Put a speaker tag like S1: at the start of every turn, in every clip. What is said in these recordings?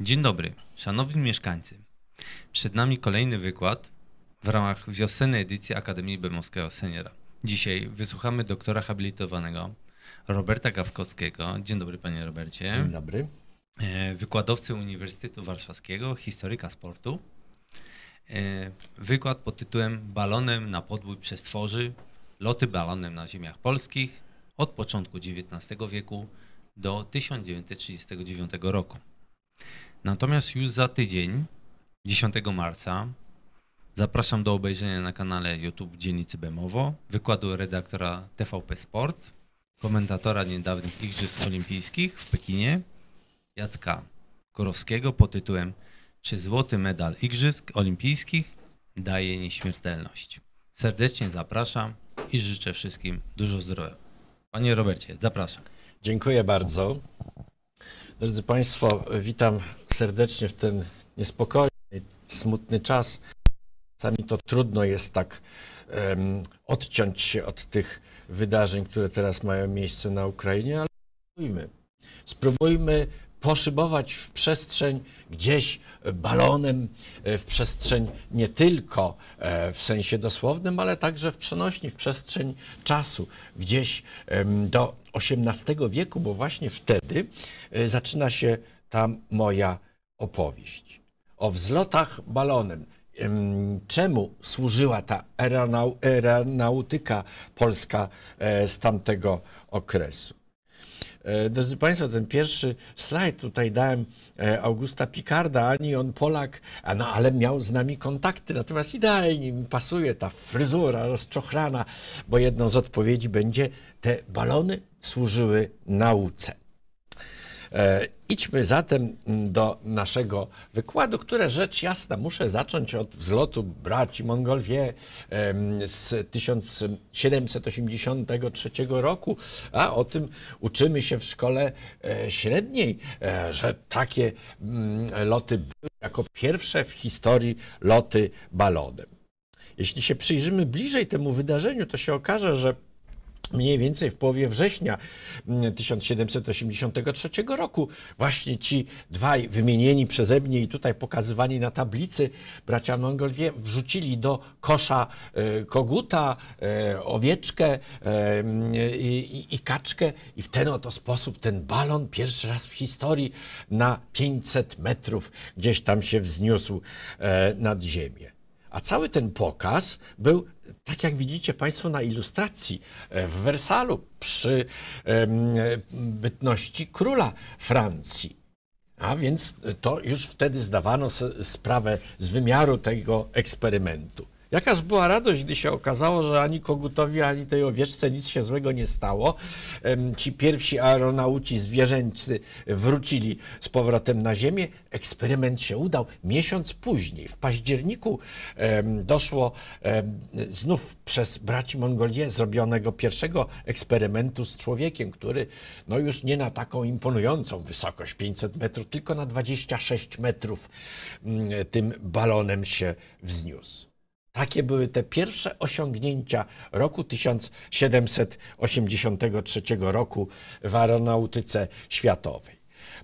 S1: Dzień dobry, szanowni mieszkańcy. Przed nami kolejny wykład w ramach wiosennej edycji Akademii Bemowskiego Seniora. Dzisiaj wysłuchamy doktora habilitowanego Roberta Gawkowskiego. Dzień dobry, panie Robercie. Dzień dobry. E, wykładowcy Uniwersytetu Warszawskiego, historyka sportu. E, wykład pod tytułem Balonem na podwój przestworzy, loty balonem na ziemiach polskich od początku XIX wieku do 1939 roku. Natomiast już za tydzień, 10 marca, zapraszam do obejrzenia na kanale YouTube dziennicy Bemowo wykładu redaktora TVP Sport, komentatora niedawnych Igrzysk Olimpijskich w Pekinie, Jacka Korowskiego pod tytułem Czy złoty medal Igrzysk Olimpijskich daje nieśmiertelność? Serdecznie zapraszam i życzę wszystkim dużo zdrowia. Panie Robercie, zapraszam. Dziękuję bardzo. Drodzy Państwo, witam serdecznie w ten niespokojny, smutny czas. Sami to trudno jest tak um, odciąć się od tych wydarzeń, które teraz mają miejsce na Ukrainie, ale spróbujmy. Spróbujmy poszybować w przestrzeń gdzieś balonem, e, w przestrzeń nie tylko e, w sensie dosłownym, ale także w przenośni, w przestrzeń czasu, gdzieś do XVIII wieku, bo właśnie wtedy e, zaczyna się ta moja opowieść o wzlotach balonem. Czemu służyła ta aeronautyka polska e, z tamtego okresu? E, drodzy Państwo, ten pierwszy slajd tutaj dałem e, Augusta Picarda, ani on Polak, no ale miał z nami kontakty, natomiast idealnie mi pasuje ta fryzura rozczochrana, bo jedną z odpowiedzi będzie, te balony służyły nauce. E, idźmy zatem do naszego wykładu, które rzecz jasna muszę zacząć od wzlotu braci Mongolwie z 1783 roku, a o tym uczymy się w szkole e, średniej, e, że takie mm, loty były jako pierwsze w historii loty balonem. Jeśli się przyjrzymy bliżej temu wydarzeniu, to się okaże, że Mniej więcej w połowie września 1783 mm, roku właśnie ci dwaj wymienieni przeze mnie i tutaj pokazywani na tablicy bracia Mongolwie wrzucili do kosza e, koguta, e, owieczkę e, mm, i, kaczkę i w ten oto sposób ten balon pierwszy raz w historii na 500 metrów gdzieś tam się wzniósł nad ziemię. A cały ten pokaz był, tak jak widzicie Państwo na ilustracji, e, w Wersalu przy bytności króla Francji. A więc to już wtedy zdawano sprawę z wymiaru tego eksperymentu. Jakaż była radość, gdy się okazało, że ani kogutowi, ani tej owieczce nic się złego nie stało. Ci pierwsi aeronauci, zwierzęcy wrócili z powrotem na Ziemię. Eksperyment się udał. Miesiąc później, w październiku, doszło znów przez braci Mongolię zrobionego pierwszego eksperymentu z człowiekiem, który no już nie na taką imponującą wysokość 500 metrów, tylko na 26 metrów mm, tym balonem się wzniósł. Takie były te pierwsze osiągnięcia roku 1783 roku w aeronautyce światowej.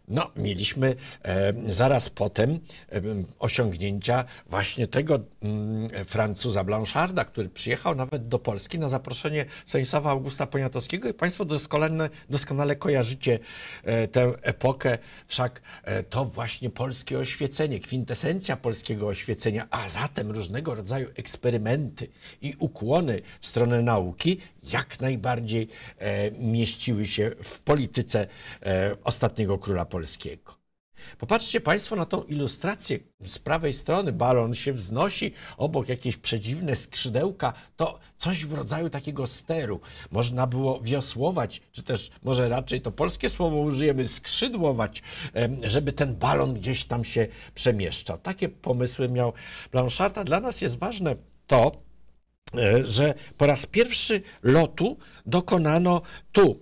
S1: No, mieliśmy e, zaraz potem e, osiągnięcia właśnie tego mm, Francuza Blancharda, który przyjechał nawet do Polski na zaproszenie Stanisława Augusta Poniatowskiego i Państwo doskonale, doskonale kojarzycie e, tę epokę, wszak to właśnie polskie oświecenie, kwintesencja polskiego oświecenia, a zatem różnego rodzaju eksperymenty i ukłony w stronę nauki jak najbardziej mieściły się w polityce ostatniego króla polskiego. Popatrzcie Państwo na tą ilustrację z prawej strony. Balon się wznosi, obok jakieś przedziwne skrzydełka, to coś w rodzaju takiego steru. Można było wiosłować, czy też może raczej to polskie słowo użyjemy, skrzydłować, żeby ten balon gdzieś tam się przemieszczał. Takie pomysły miał Blanchard. dla nas jest ważne to, e, że po raz pierwszy lotu dokonano tu, e,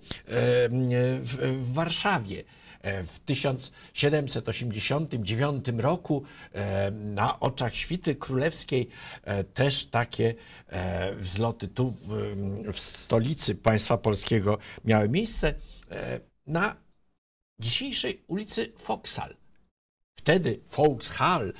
S1: w Warszawie. E, w 1789 roku e, na oczach świty królewskiej e, też takie wzloty tu w stolicy państwa polskiego miały miejsce na dzisiejszej ulicy Foksal. Wtedy Foksal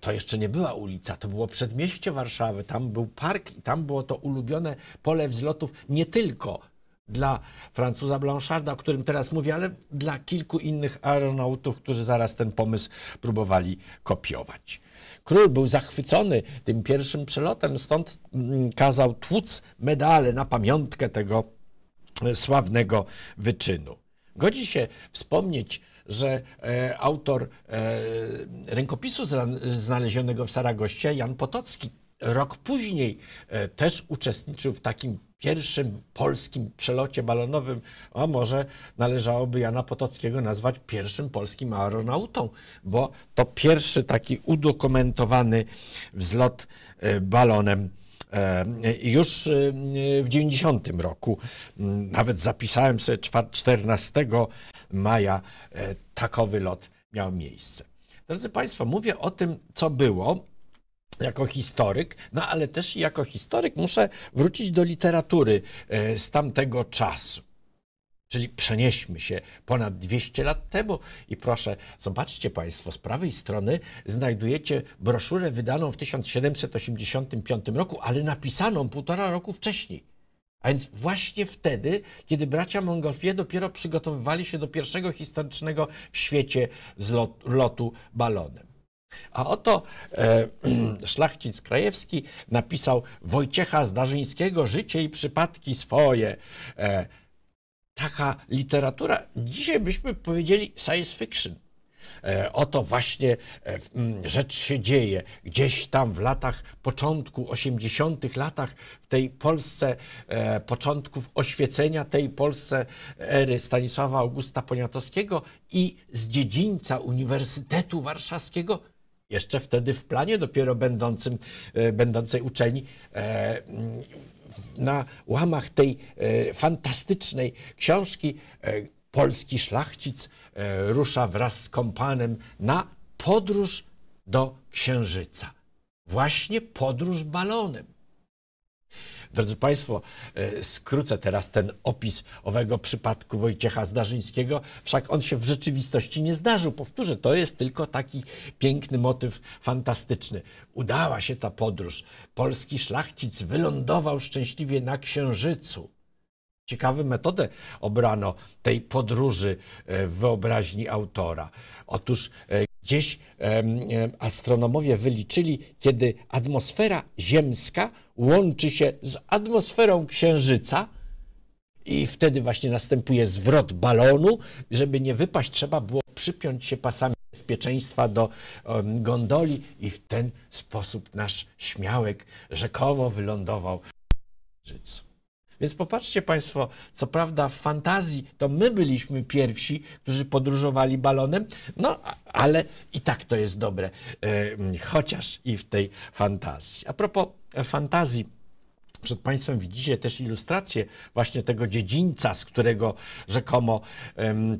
S1: to jeszcze nie była ulica, to było przedmieście Warszawy, tam był park i tam było to ulubione pole wzlotów nie tylko dla Francuza Blancharda, o którym teraz mówię, ale dla kilku innych aeronautów, którzy zaraz ten pomysł próbowali kopiować. Król był zachwycony tym pierwszym przelotem, stąd mm, kazał tłuc medale na pamiątkę tego e, sławnego wyczynu. Godzi się wspomnieć, że e, autor e, rękopisu znalezionego w Saragoście, Jan Potocki, rok później e, też uczestniczył w takim pierwszym polskim przelocie balonowym, a może należałoby Jana Potockiego nazwać pierwszym polskim aeronautą, bo to pierwszy taki udokumentowany wzlot e, balonem. E, już e, w 90 roku, mm, nawet zapisałem sobie 14 maja, takowy lot miał miejsce. Drodzy Państwo, mówię o tym, co było, jako historyk, no ale też jako historyk muszę wrócić do literatury e, z tamtego czasu. Czyli przenieśmy się ponad 200 lat temu i proszę, zobaczcie Państwo, z prawej strony znajdujecie broszurę wydaną w 1785 roku, ale napisaną półtora roku wcześniej. A więc właśnie wtedy, kiedy bracia Montgolfier dopiero przygotowywali się do pierwszego historycznego w świecie zlotu, lotu balonem. A oto e, szlachcic Krajewski napisał Wojciecha Zdarzyńskiego Życie i przypadki swoje. E, taka literatura, dzisiaj byśmy powiedzieli science fiction. E, oto właśnie e, rzecz się dzieje. Gdzieś tam w latach początku, 80. latach w tej Polsce, e, początków oświecenia tej Polsce ery Stanisława Augusta Poniatowskiego i z dziedzińca Uniwersytetu Warszawskiego jeszcze wtedy w planie dopiero będącym, e, będącej uczelni e, na łamach tej e, fantastycznej książki polski szlachcic rusza wraz z kompanem na podróż do Księżyca. Właśnie podróż balonem. Drodzy Państwo, e, skrócę teraz ten opis owego przypadku Wojciecha Zdarzyńskiego, wszak on się w rzeczywistości nie zdarzył. Powtórzę, to jest tylko taki piękny motyw fantastyczny. Udała się ta podróż. Polski szlachcic wylądował szczęśliwie na Księżycu. Ciekawą metodę obrano tej podróży w e, wyobraźni autora. Otóż e, Gdzieś astronomowie wyliczyli, kiedy atmosfera ziemska łączy się z atmosferą Księżyca, i wtedy właśnie następuje zwrot balonu. Żeby nie wypaść, trzeba było przypiąć się pasami bezpieczeństwa do gondoli, i w ten sposób nasz śmiałek rzekomo wylądował w Księżycu. Więc popatrzcie Państwo, co prawda w fantazji to my byliśmy pierwsi, którzy podróżowali balonem, no ale i tak to jest dobre, e, chociaż i w tej fantazji. A propos fantazji, przed Państwem widzicie też ilustrację właśnie tego dziedzińca, z którego rzekomo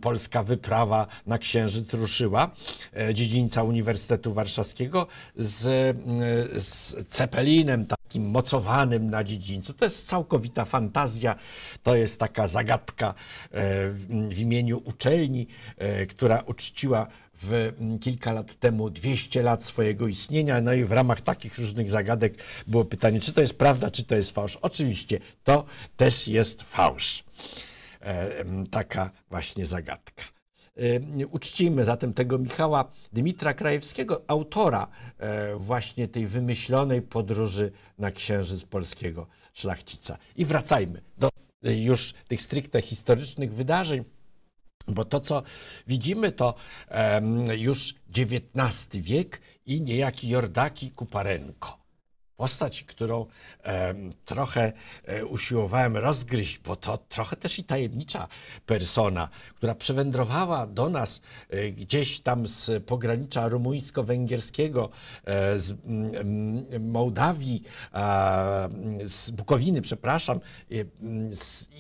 S1: polska wyprawa na Księżyc ruszyła, e, dziedzińca Uniwersytetu Warszawskiego z, e, z cepelinem takim mocowanym na dziedzińcu. To jest całkowita fantazja, to jest taka zagadka e, w imieniu uczelni, która uczciła w mm, kilka lat temu 200 lat swojego istnienia. No i w ramach takich różnych zagadek było pytanie, czy to jest prawda, czy to jest fałsz. Oczywiście to też jest fałsz. E, taka właśnie zagadka. E, uczcijmy zatem tego Michała Dymitra Krajewskiego, autora e, właśnie tej wymyślonej podróży na księżyc polskiego szlachcica. I wracajmy do już tych stricte historycznych wydarzeń. Bo to, co widzimy, to już XIX wiek i niejaki Jordaki Kuparenko. Postać, którą trochę e, usiłowałem rozgryźć, bo to trochę też i tajemnicza persona, która przewędrowała do nas e, gdzieś tam z pogranicza rumuńsko-węgierskiego, e, z Mołdawii, z Bukowiny, przepraszam,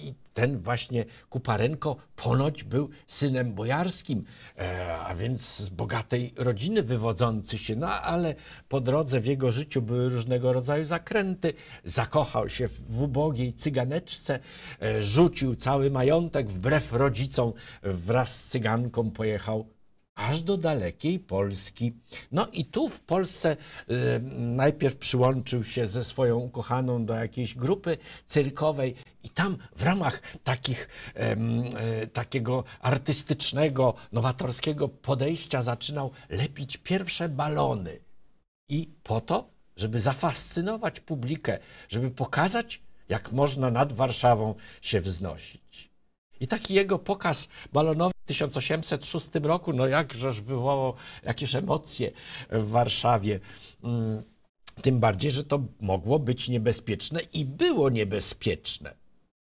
S1: i ten właśnie Kuparenko ponoć był synem bojarskim, e, a więc z bogatej rodziny wywodzący się, no ale po drodze w jego życiu były różnego rodzaju zakręty. Zakochał się w ubogiej cyganeczce, e, rzucił cały majątek wbrew rodzicom, wraz z cyganką pojechał aż do dalekiej Polski. No i tu w Polsce y, najpierw przyłączył się ze swoją ukochaną do jakiejś grupy cyrkowej i tam w ramach takich, e, takiego artystycznego, nowatorskiego podejścia zaczynał lepić pierwsze balony. I po to, żeby zafascynować publikę, żeby pokazać, jak można nad Warszawą się wznosić. I taki jego pokaz balonowy w 1806 roku, no jakżeż wywołał jakieś emocje w Warszawie. Mm, tym bardziej, że to mogło być niebezpieczne i było niebezpieczne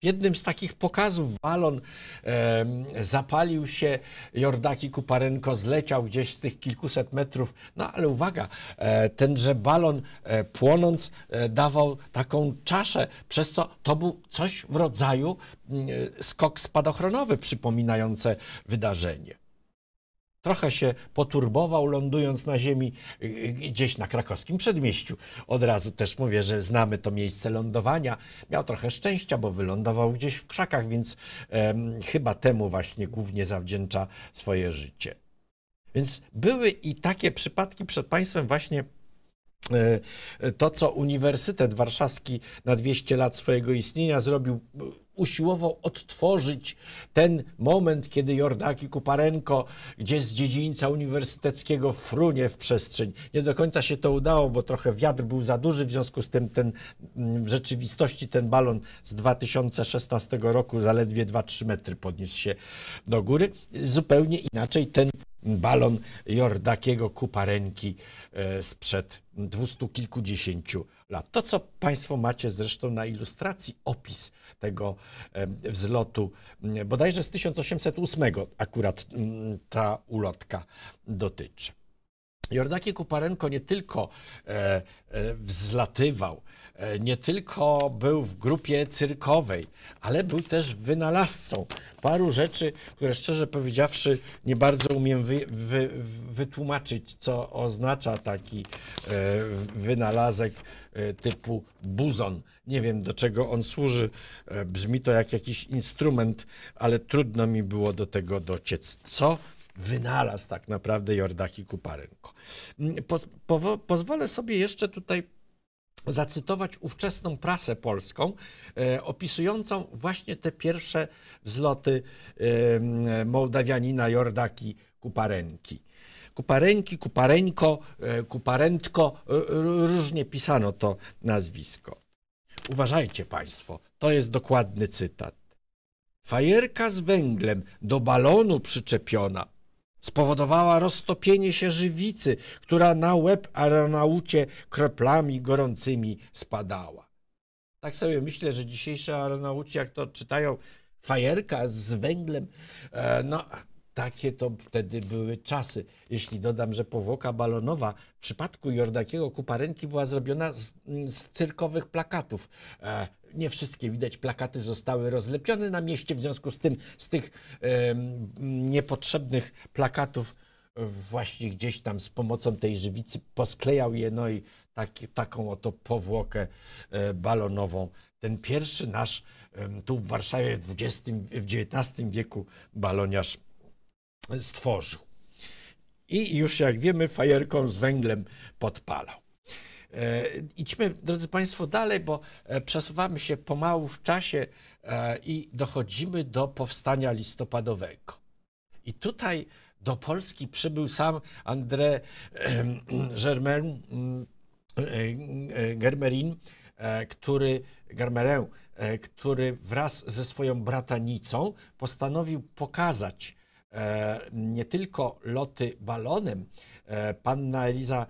S1: jednym z takich pokazów balon e, zapalił się, Jordaki Kuparenko zleciał gdzieś z tych kilkuset metrów. No ale uwaga, e, tenże balon e, płonąc e, dawał taką czaszę, przez co to był coś w rodzaju mm, e, skok spadochronowy przypominające wydarzenie trochę się poturbował, lądując na ziemi y, y, gdzieś na krakowskim przedmieściu. Od razu też mówię, że znamy to miejsce lądowania. Miał trochę szczęścia, bo wylądował gdzieś w krzakach, więc um, chyba temu właśnie głównie zawdzięcza swoje życie. Więc były i takie przypadki przed państwem właśnie e, e, to, co Uniwersytet Warszawski na 200 lat swojego istnienia zrobił usiłował odtworzyć ten moment, kiedy Jordaki Kuparenko, gdzie z dziedzińca uniwersyteckiego frunie w przestrzeń. Nie do końca się to udało, bo trochę wiatr był za duży, w związku z tym ten, mm, w rzeczywistości ten balon z 2016 roku zaledwie 2-3 metry podniósł się do góry. Zupełnie inaczej ten balon Jordakiego Kuparenki e, sprzed dwustu kilkudziesięciu lat. To, co Państwo macie zresztą na ilustracji, opis tego wzlotu, bodajże z 1808 akurat ta ulotka dotyczy. Jordaki Kuparenko nie tylko e, e, wzlatywał, e, nie tylko był w grupie cyrkowej, ale był też wynalazcą paru rzeczy, które szczerze powiedziawszy nie bardzo umiem wy, wy, wytłumaczyć, co oznacza taki e, wynalazek e, typu buzon. Nie wiem, do czego on służy. E, brzmi to jak jakiś instrument, ale trudno mi było do tego dociec. Co wynalazł tak naprawdę Jordaki Kuparenko. Mm, poz, pozwolę sobie jeszcze tutaj zacytować ówczesną prasę polską, e, opisującą właśnie te pierwsze wzloty e, Mołdawianina Jordaki Kuparenki. Kuparenki, Kuparenko, e, Kuparentko, różnie pisano to nazwisko. Uważajcie Państwo, to jest dokładny cytat. Fajerka z węglem do balonu przyczepiona, Spowodowała roztopienie się żywicy, która na łeb aeronaucie kroplami gorącymi spadała. Tak sobie myślę, że dzisiejsi Aronauci, jak to czytają, fajerka z węglem, e, no takie to wtedy były czasy. Jeśli dodam, że powłoka balonowa w przypadku Jordakiego Kuparenki była zrobiona z, z cyrkowych plakatów. E, nie wszystkie widać plakaty zostały rozlepione na mieście, w związku z tym z tych niepotrzebnych plakatów e, właśnie gdzieś tam z pomocą tej żywicy posklejał je, no i taki, taką oto powłokę e, balonową. Ten pierwszy nasz tu w Warszawie w, XX, w XIX wieku baloniarz stworzył. I już jak wiemy, fajerką z węglem podpalał. E, idźmy, drodzy Państwo, dalej, bo e, przesuwamy się pomału w czasie e, i dochodzimy do powstania listopadowego. I tutaj do Polski przybył sam André Germain, Germerin, który, Germerin, który wraz ze swoją bratanicą postanowił pokazać nie tylko loty balonem. Panna Eliza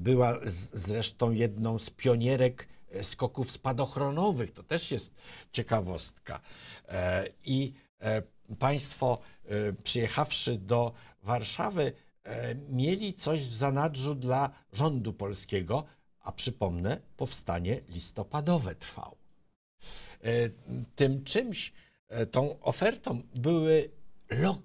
S1: była zresztą jedną z pionierek e, skoków spadochronowych. To też jest ciekawostka. E, I e, państwo przyjechawszy do Warszawy mieli coś w zanadrzu dla rządu polskiego, a przypomnę, powstanie listopadowe trwało. Tym czymś, tą ofertą były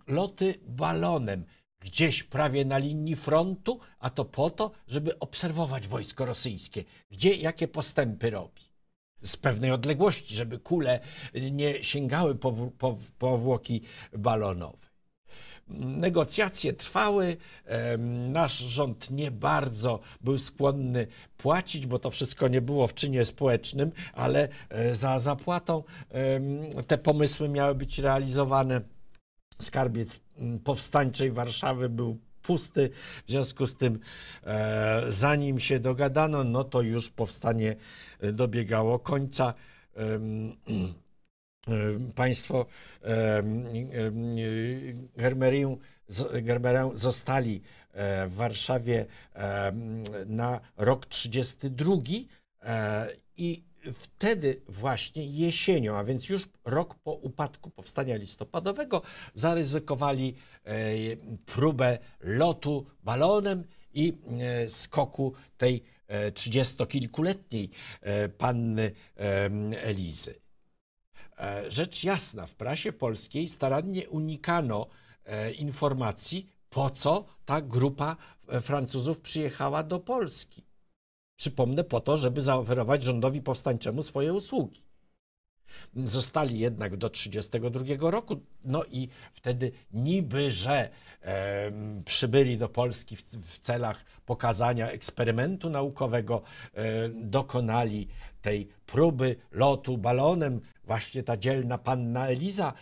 S1: loty balonem gdzieś prawie na linii frontu, a to po to, żeby obserwować wojsko rosyjskie, gdzie jakie postępy robi. Z pewnej odległości, żeby kule nie sięgały po, pow, powłoki balonowe. Negocjacje trwały. Nasz rząd nie bardzo był skłonny płacić, bo to wszystko nie było w czynie społecznym, ale e, za zapłatą te pomysły miały być realizowane skarbiec mm, powstańczej Warszawy był pusty. W związku z tym, e, zanim się dogadano, no to już powstanie e, dobiegało końca. E, e, państwo Germerium, Germerium zostali w Warszawie na rok 32 e, i wtedy właśnie jesienią, a więc już rok po upadku powstania listopadowego, zaryzykowali e, próbę lotu balonem i e, skoku tej e, trzydziestokilkuletniej panny Elizy. Rzecz jasna, w prasie polskiej starannie unikano informacji, po co ta grupa Francuzów przyjechała do Polski. Przypomnę po to, żeby zaoferować rządowi powstańczemu swoje usługi. Zostali jednak do 1932 roku, no i wtedy niby, że e, przybyli do Polski w, w, celach pokazania eksperymentu naukowego, e, dokonali tej próby lotu balonem. Właśnie ta dzielna panna Eliza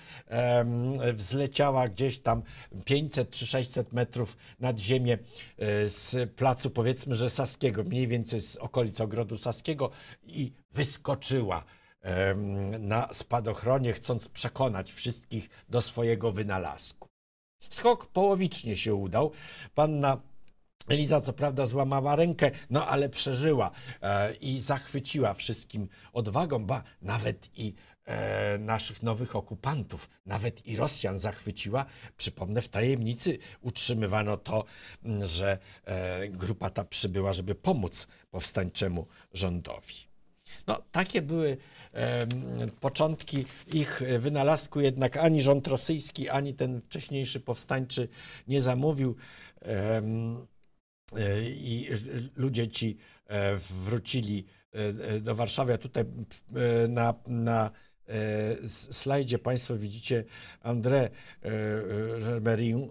S1: wzleciała gdzieś tam 500 czy 600 metrów nad ziemię e, z placu, powiedzmy, że Saskiego, mniej więcej z okolic ogrodu Saskiego i wyskoczyła na spadochronie, chcąc przekonać wszystkich do swojego wynalazku. Skok połowicznie się udał. Panna Eliza co prawda złamała rękę, no ale przeżyła e, i zachwyciła wszystkim odwagą, ba nawet i e, naszych nowych okupantów, nawet i Rosjan zachwyciła. Przypomnę, w tajemnicy utrzymywano to, że e, grupa ta przybyła, żeby pomóc powstańczemu rządowi. No, takie były e, początki ich wynalazku, jednak ani rząd rosyjski, ani ten wcześniejszy powstańczy nie zamówił. E, E, i ludzie ci e, wrócili e, do Warszawy. A tutaj na, na slajdzie Państwo widzicie André Germerin,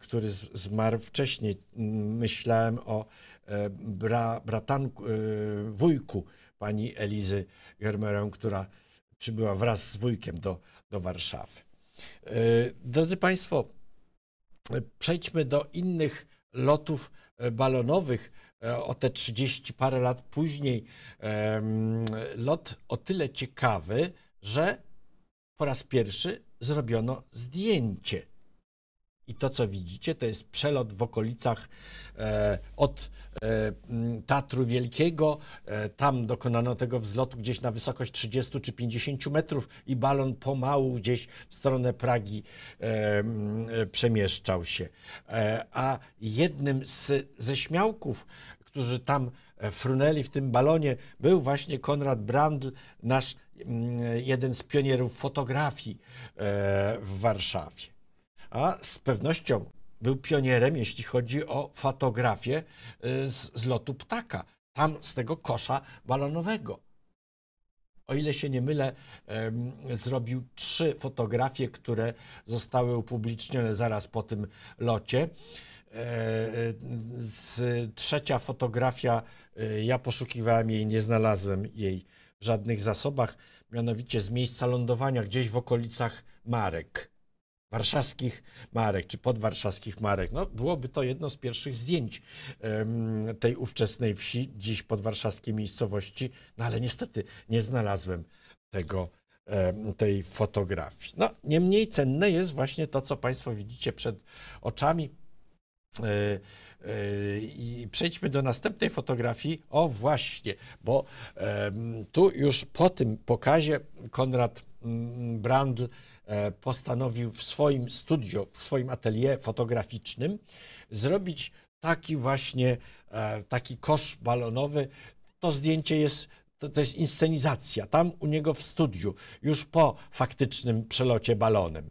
S1: który zmarł wcześniej. Mm, myślałem o bra, bratanku, wujku pani Elizy Germerin, która przybyła wraz z wujkiem do, do Warszawy. Drodzy Państwo, przejdźmy do innych lotów E, balonowych e, o te 30 parę lat później lot o tyle ciekawy, że po raz pierwszy zrobiono zdjęcie i to, co widzicie, to jest przelot w okolicach e, od e, Tatru Wielkiego. E, tam dokonano tego wzlotu gdzieś na wysokość 30 czy 50 metrów i balon pomału gdzieś w stronę Pragi e, e, przemieszczał się. E, a jednym z, ze śmiałków, którzy tam frunęli w tym balonie, był właśnie Konrad Brandl, nasz jeden z pionierów fotografii w Warszawie a z pewnością był pionierem, jeśli chodzi o fotografię y, z, z lotu ptaka, tam z tego kosza balonowego. O ile się nie mylę, zrobił trzy fotografie, które zostały upublicznione zaraz po tym locie. E, trzecia fotografia, y, ja poszukiwałem jej, nie znalazłem jej w żadnych zasobach, mianowicie z miejsca lądowania gdzieś w okolicach Marek warszawskich marek czy podwarszawskich marek. No, byłoby to jedno z pierwszych zdjęć um, tej ówczesnej wsi, dziś podwarszawskiej miejscowości, no ale niestety nie znalazłem tego, um, tej fotografii. No, niemniej cenne jest właśnie to, co Państwo widzicie przed oczami. E, e, i przejdźmy do następnej fotografii. O właśnie, bo tu już po tym pokazie Konrad mm, Brandl E, postanowił w swoim studio, w swoim atelier fotograficznym zrobić taki właśnie, e, taki kosz balonowy. To zdjęcie jest to, to, jest inscenizacja, tam u niego w studiu, już po faktycznym przelocie balonem.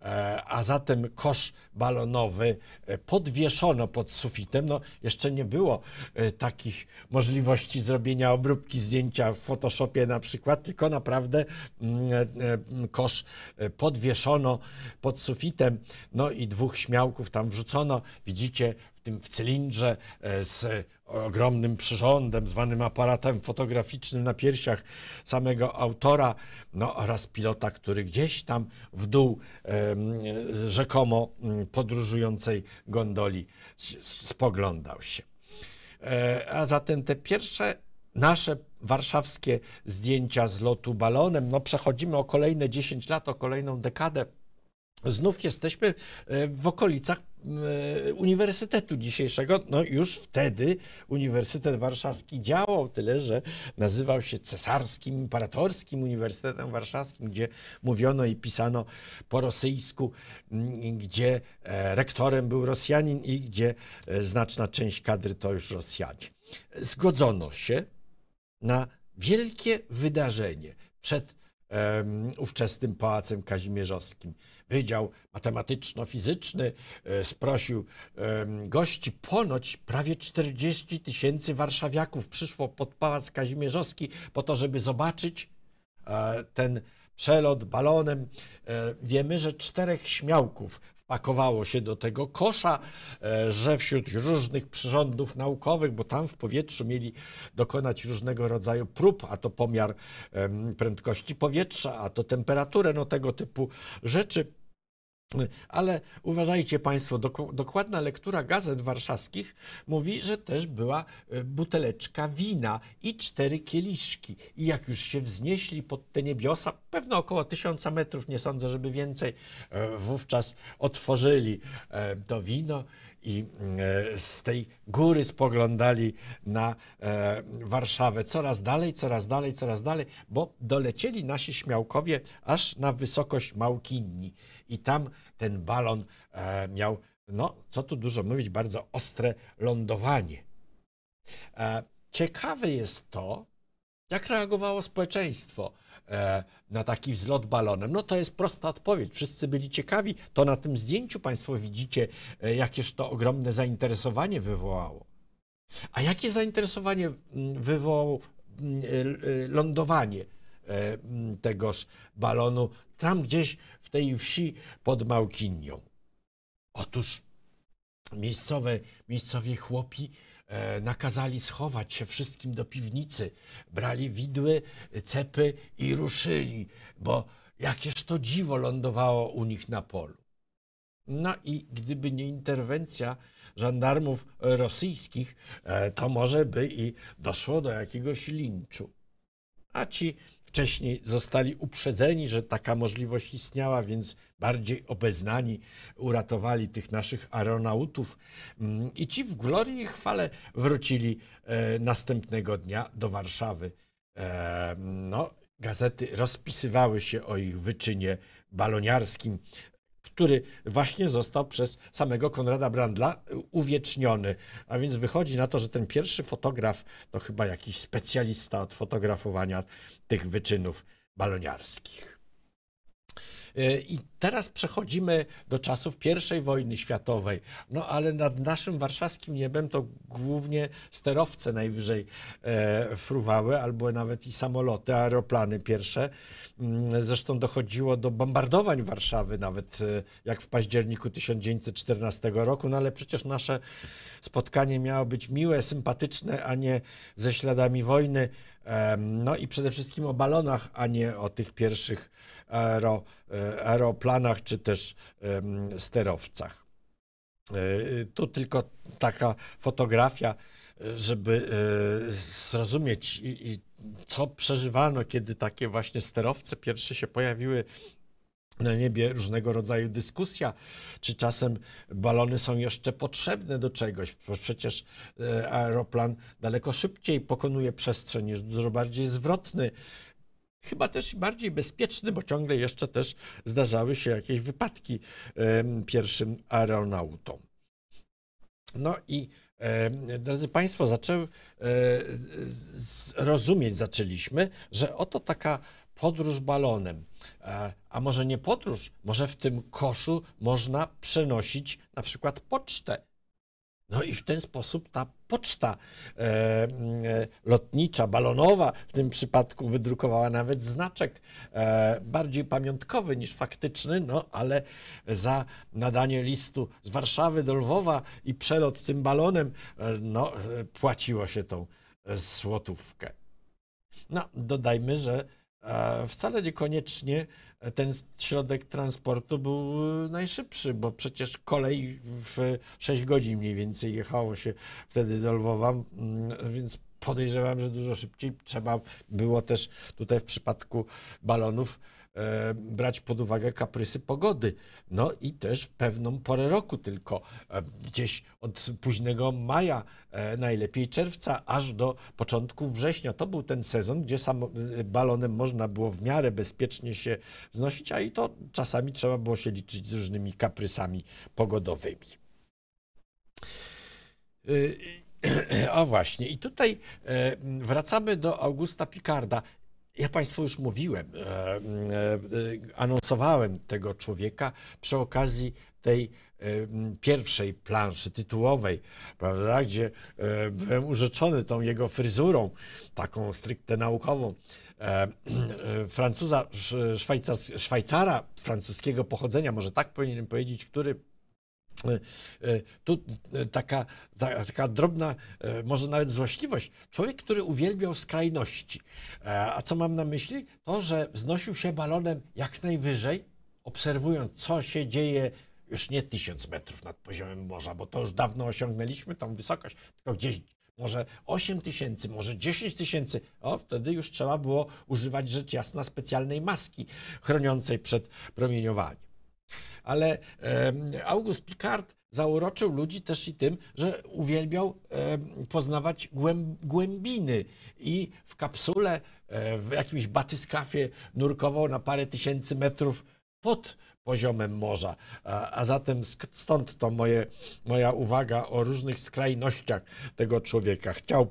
S1: E, a zatem kosz balonowy e, podwieszono pod sufitem. No, jeszcze nie było e, takich możliwości zrobienia obróbki zdjęcia w Photoshopie na przykład, tylko naprawdę mm, mm, kosz podwieszono pod sufitem, no i dwóch śmiałków tam wrzucono. Widzicie, w tym w cylindrze e, z ogromnym przyrządem, zwanym aparatem fotograficznym na piersiach samego autora, no oraz pilota, który gdzieś tam w dół rzekomo mm, podróżującej gondoli spoglądał się. E, a zatem te pierwsze nasze warszawskie zdjęcia z lotu balonem, no przechodzimy o kolejne 10 lat, o kolejną dekadę znów jesteśmy e, w okolicach e, Uniwersytetu dzisiejszego. No już wtedy Uniwersytet Warszawski działał, tyle że nazywał się Cesarskim Imperatorskim Uniwersytetem Warszawskim, gdzie mówiono i pisano po rosyjsku, gdzie e, rektorem był Rosjanin i gdzie znaczna część kadry to już Rosjanie. Zgodzono się na wielkie wydarzenie przed ówczesnym Pałacem Kazimierzowskim. Wydział Matematyczno-Fizyczny e, sprosił gości. Ponoć prawie 40 tysięcy warszawiaków przyszło pod Pałac Kazimierzowski po to, żeby zobaczyć e, ten przelot balonem. E, wiemy, że czterech śmiałków pakowało się do tego kosza, e, że wśród różnych przyrządów naukowych, bo tam w powietrzu mieli dokonać różnego rodzaju prób, a to pomiar prędkości powietrza, a to temperaturę, no tego typu rzeczy ale uważajcie Państwo, dok dokładna lektura gazet warszawskich mówi, że też była e, buteleczka wina i cztery kieliszki. I jak już się wznieśli pod te niebiosa, pewno około tysiąca metrów, nie sądzę, żeby więcej, e, wówczas otworzyli e, to wino i e, z tej góry spoglądali na e, Warszawę coraz dalej, coraz dalej, coraz dalej, bo dolecieli nasi śmiałkowie aż na wysokość Małkinni i tam ten balon e, miał, no co tu dużo mówić, bardzo ostre lądowanie. Ciekawe jest to, jak reagowało społeczeństwo e, na taki wzlot balonem? No to jest prosta odpowiedź. Wszyscy byli ciekawi. To na tym zdjęciu Państwo widzicie, e, jakież to ogromne zainteresowanie wywołało. A jakie zainteresowanie mm, wywołał mm, e, lądowanie mm, tegoż balonu tam gdzieś w tej wsi pod Małkinią? Otóż miejscowe, miejscowi chłopi E, nakazali schować się wszystkim do piwnicy, brali widły, cepy i ruszyli, bo jakież to dziwo lądowało u nich na polu. No i gdyby nie interwencja żandarmów rosyjskich, e, to może by i doszło do jakiegoś linczu. A ci wcześniej zostali uprzedzeni, że taka możliwość istniała, więc bardziej obeznani uratowali tych naszych aeronautów. Mm, I ci w glorii i chwale wrócili e, następnego dnia do Warszawy. E, no, gazety rozpisywały się o ich wyczynie baloniarskim który właśnie został przez samego Konrada Brandla e, uwieczniony. A więc wychodzi na to, że ten pierwszy fotograf to chyba jakiś specjalista od fotografowania tych wyczynów baloniarskich. E, I teraz przechodzimy do czasów I wojny światowej. No ale nad naszym warszawskim niebem to głównie sterowce najwyżej e, fruwały, albo nawet i samoloty, aeroplany pierwsze. Mm, zresztą dochodziło do bombardowań Warszawy nawet e, jak w październiku 1914 roku, no ale przecież nasze spotkanie miało być miłe, sympatyczne, a nie ze śladami wojny. No i przede wszystkim o balonach, a nie o tych pierwszych aero, e, aeroplanach czy też sterowcach. E, tu tylko taka fotografia, żeby e, zrozumieć, co przeżywano, kiedy takie właśnie sterowce pierwsze się pojawiły na niebie różnego rodzaju dyskusja, czy czasem balony są jeszcze potrzebne do czegoś. bo Przecież aeroplan daleko szybciej pokonuje przestrzeń, jest dużo bardziej zwrotny chyba też bardziej bezpieczny, bo ciągle jeszcze też zdarzały się jakieś wypadki pierwszym aeronautom. No i Drodzy Państwo, zaczęły e, rozumieć zaczęliśmy, że oto taka podróż balonem, e, a może nie podróż, może w tym koszu można przenosić na przykład pocztę. No i w ten sposób ta poczta e, e, lotnicza, balonowa w tym przypadku wydrukowała nawet znaczek e, bardziej pamiątkowy niż faktyczny, no ale za nadanie listu z Warszawy do Lwowa i przelot tym balonem, e, no e, płaciło się tą e, złotówkę. No, dodajmy, że wcale niekoniecznie ten środek transportu był najszybszy, bo przecież kolej w 6 godzin mniej więcej jechało się wtedy do Lwowa, mm, więc podejrzewam, że dużo szybciej trzeba było też tutaj w przypadku balonów E, brać pod uwagę kaprysy pogody. No i też pewną porę roku tylko, e, gdzieś od późnego maja, e, najlepiej czerwca, aż do początku września. To był ten sezon, gdzie sam balonem można było w miarę bezpiecznie się znosić, a i to czasami trzeba było się liczyć z różnymi kaprysami pogodowymi. O właśnie, i tutaj wracamy do Augusta Picarda. Ja Państwu już mówiłem, e, e, e, anonsowałem tego człowieka przy okazji tej pierwszej planszy tytułowej, prawda, gdzie byłem urzeczony tą jego fryzurą, taką stricte naukową. Francuza, Szwajcara francuskiego pochodzenia, może tak powinienem powiedzieć, który E, e, tu e, taka, taka drobna, może nawet złośliwość. Człowiek, który uwielbiał skrajności. A co mam na myśli? To, że wznosił się balonem jak najwyżej, obserwując, co się dzieje już nie tysiąc metrów nad poziomem morza, bo to już dawno osiągnęliśmy tą wysokość, tylko gdzieś może 8 tysięcy, może 10 tysięcy, o wtedy już trzeba było używać rzecz jasna specjalnej maski chroniącej przed promieniowaniem. Ale August Picard zauroczył ludzi też i tym, że uwielbiał poznawać głębiny i w kapsule, e, w jakimś batyskafie nurkował na parę tysięcy metrów pod poziomem morza. A, zatem stąd to moje, moja uwaga o różnych skrajnościach tego człowieka. Chciał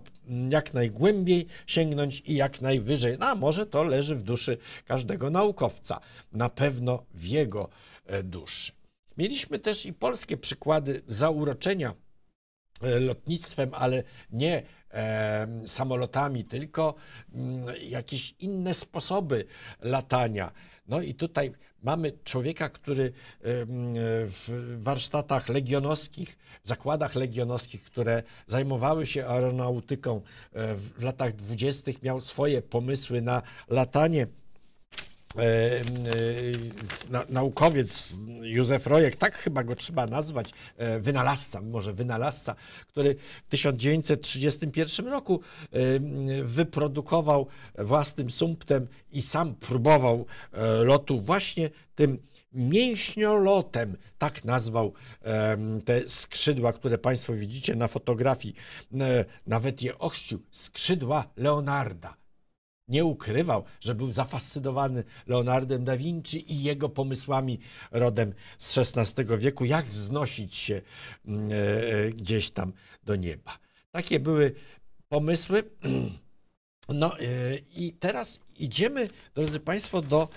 S1: jak najgłębiej sięgnąć i jak najwyżej. No, a może to leży w duszy każdego naukowca. Na pewno w jego E, duszy. Mieliśmy też i polskie przykłady zauroczenia e, lotnictwem, ale nie e, samolotami, tylko mm, jakieś inne sposoby latania. No i tutaj mamy człowieka, który mm, w warsztatach legionowskich, zakładach legionowskich, które zajmowały się aeronautyką w latach dwudziestych, miał swoje pomysły na latanie E, e, naukowiec Józef Rojek, tak chyba go trzeba nazwać, e, wynalazca, może wynalazca, który w 1931 roku wyprodukował własnym sumptem i sam próbował lotu właśnie tym mięśniolotem, tak nazwał te skrzydła, które Państwo widzicie na fotografii. Nawet je ościł, skrzydła Leonarda nie ukrywał, że był zafascynowany Leonardem da Vinci i jego pomysłami rodem z XVI wieku, jak wznosić się mm, e, e, gdzieś tam do nieba. Takie były pomysły. No e, i teraz idziemy, drodzy Państwo, do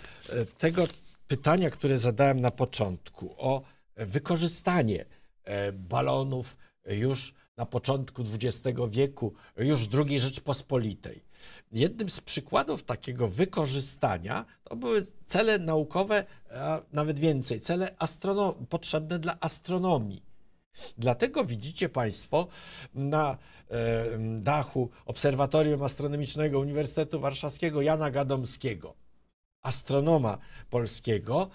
S1: tego pytania, które zadałem na początku o wykorzystanie balonów już na początku XX wieku, już II Rzeczpospolitej Jednym z przykładów takiego wykorzystania to były cele naukowe, a nawet więcej, cele potrzebne dla astronomii. Dlatego widzicie Państwo na e, dachu Obserwatorium Astronomicznego Uniwersytetu Warszawskiego Jana Gadomskiego, astronoma polskiego,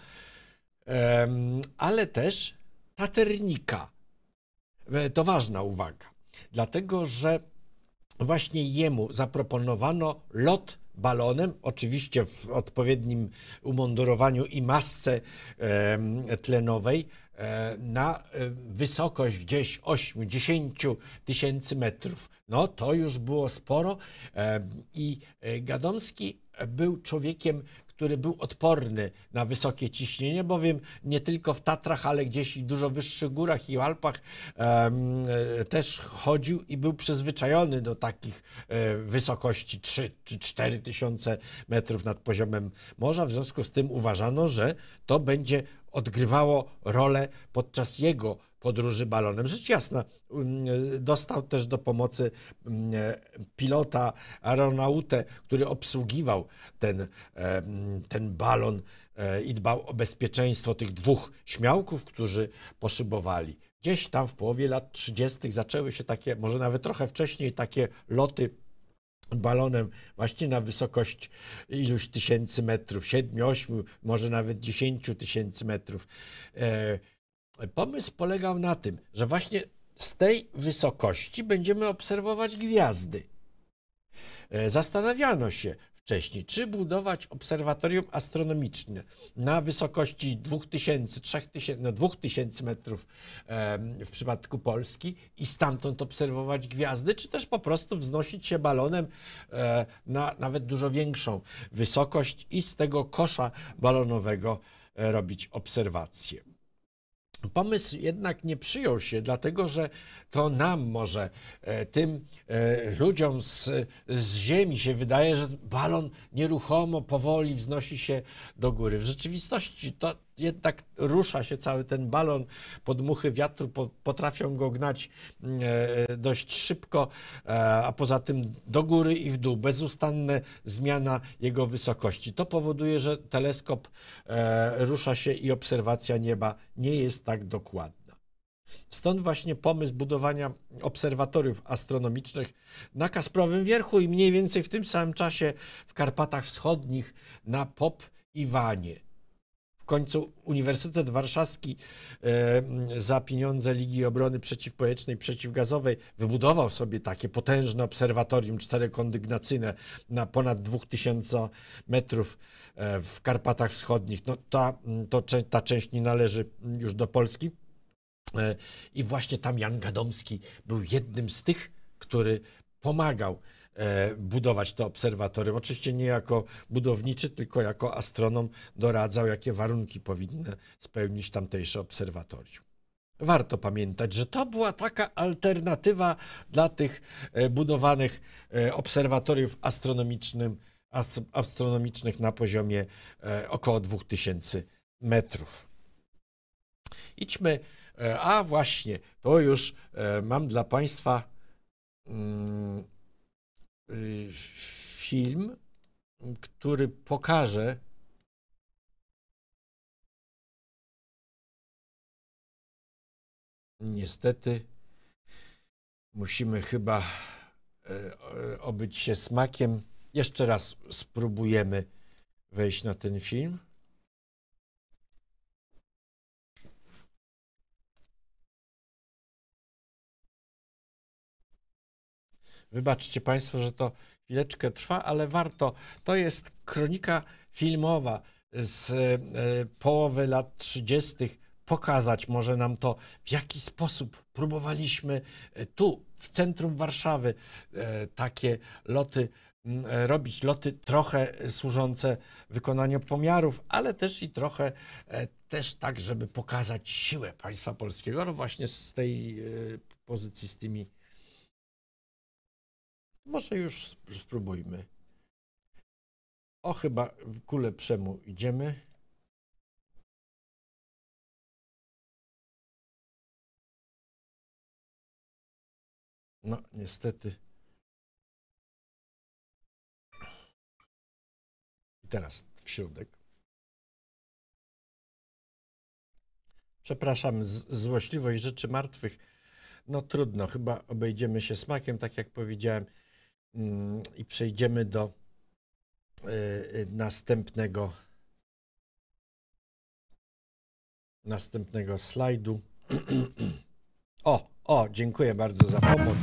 S1: ale też taternika. E, to ważna uwaga, dlatego że właśnie jemu zaproponowano lot balonem, oczywiście w odpowiednim umundurowaniu i masce tlenowej, e, na e, wysokość gdzieś 8-10 tysięcy metrów. No to już było sporo i e, Gadomski był człowiekiem który był odporny na wysokie ciśnienie, bowiem nie tylko w Tatrach, ale gdzieś i dużo wyższych górach i Alpach e, też chodził i był przyzwyczajony do takich e, wysokości 3 czy 4 tysiące metrów nad poziomem morza. W związku z tym uważano, że to będzie odgrywało rolę podczas jego podróży balonem. Rzecz jasna, mm, dostał też do pomocy mm, pilota, aeronautę, który obsługiwał ten, e, mm, ten balon e, i dbał o bezpieczeństwo tych dwóch śmiałków, którzy poszybowali. Gdzieś tam w połowie lat 30. zaczęły się takie, może nawet trochę wcześniej, takie loty balonem właśnie na wysokość iluś tysięcy metrów, 7, 8, może nawet 10 tysięcy metrów. E, Pomysł polegał na tym, że właśnie z tej wysokości będziemy obserwować gwiazdy. E, zastanawiano się wcześniej, czy budować obserwatorium astronomiczne na wysokości 2000, 3000, no 2000 metrów w przypadku Polski i stamtąd obserwować gwiazdy, czy też po prostu wznosić się balonem e, na nawet dużo większą wysokość i z tego kosza balonowego e, robić obserwacje. Pomysł jednak nie przyjął się, dlatego że to nam może, e, tym e, ludziom z, z Ziemi się wydaje, że balon nieruchomo, powoli wznosi się do góry. W rzeczywistości to, jednak rusza się cały ten balon, podmuchy wiatru potrafią go gnać mm, e, dość szybko, e, a poza tym do góry i w dół, bezustanna zmiana jego wysokości. To powoduje, że teleskop e, rusza się i obserwacja nieba nie jest tak dokładna. Stąd właśnie pomysł budowania obserwatoriów astronomicznych na Kasprowym Wierchu i mniej więcej w tym samym czasie w Karpatach Wschodnich na Pop Iwanie. W końcu Uniwersytet Warszawski e, za pieniądze Ligi Obrony Przeciwpowietrznej, Przeciwgazowej wybudował sobie takie potężne obserwatorium czterokondygnacyjne na ponad 2000 metrów e, w Karpatach Wschodnich. No, ta, to, ta część nie należy już do Polski. E, I właśnie tam Jan Gadomski był jednym z tych, który pomagał E, budować to obserwatorium. Oczywiście nie jako budowniczy, tylko jako astronom doradzał, jakie warunki powinny spełnić tamtejsze obserwatorium. Warto pamiętać, że to była taka alternatywa dla tych e, budowanych e, obserwatoriów astronomicznym, astronomicznych na poziomie około 2000 metrów. Idźmy, a właśnie, to już mam dla Państwa. Mm, Y, film, który pokaże niestety musimy chyba e, obyć się smakiem. Jeszcze raz spróbujemy wejść na ten film. Wybaczcie Państwo, że to chwileczkę trwa, ale warto. To jest kronika filmowa z e, połowy lat 30. Pokazać może nam to, w jaki sposób próbowaliśmy e, tu, w centrum Warszawy, e, takie loty robić. Loty trochę służące wykonaniu pomiarów, ale też i trochę też tak, żeby pokazać siłę państwa polskiego, no właśnie z tej pozycji, z tymi może już spróbujmy. O, chyba ku lepszemu idziemy. No, niestety. I teraz w środek. Przepraszam, złośliwość rzeczy martwych. No trudno, chyba obejdziemy się smakiem, tak jak powiedziałem. Mm, i przejdziemy do e, e, następnego następnego slajdu. O, o, dziękuję bardzo za pomoc.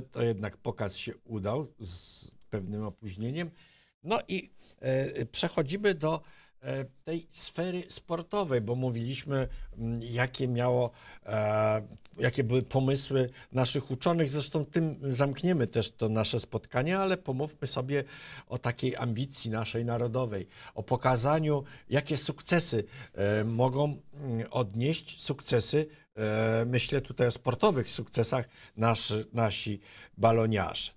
S1: dobrze, to jednak pokaz się udał z pewnym opóźnieniem. No i e, przechodzimy do e, tej sfery sportowej, bo mówiliśmy, mm, jakie miało, e, jakie były pomysły naszych uczonych. Zresztą tym zamkniemy też to nasze spotkanie, ale pomówmy sobie o takiej ambicji naszej narodowej, o pokazaniu, jakie sukcesy mogą mm, odnieść sukcesy E, myślę tutaj o sportowych sukcesach nasz, nasi baloniarze.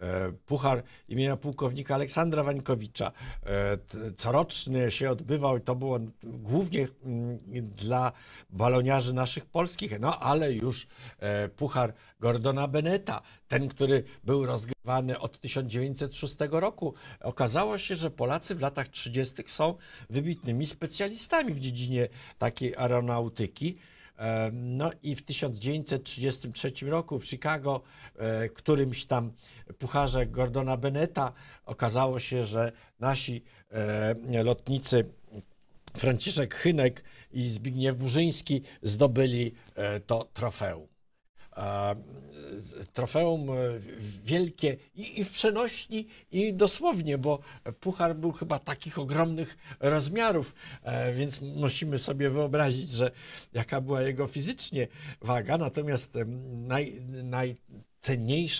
S1: E, puchar imienia pułkownika Aleksandra Wańkowicza e, coroczny się odbywał i to było głównie mm, dla baloniarzy naszych polskich, no ale już Puchar Gordona Beneta, ten, który był rozgrywany od 1906 roku. Okazało się, że Polacy w latach 30. są wybitnymi specjalistami w dziedzinie takiej aeronautyki. No i w 1933 roku w Chicago, e, którymś tam pucharze Gordona Beneta, okazało się, że nasi e, lotnicy Franciszek Chynek i Zbigniew Burzyński zdobyli e, to trofeum trofeum e, wielkie i, w przenośni, i dosłownie, bo puchar był chyba takich ogromnych rozmiarów, e, więc musimy sobie wyobrazić, że jaka była jego fizycznie waga. Natomiast naj,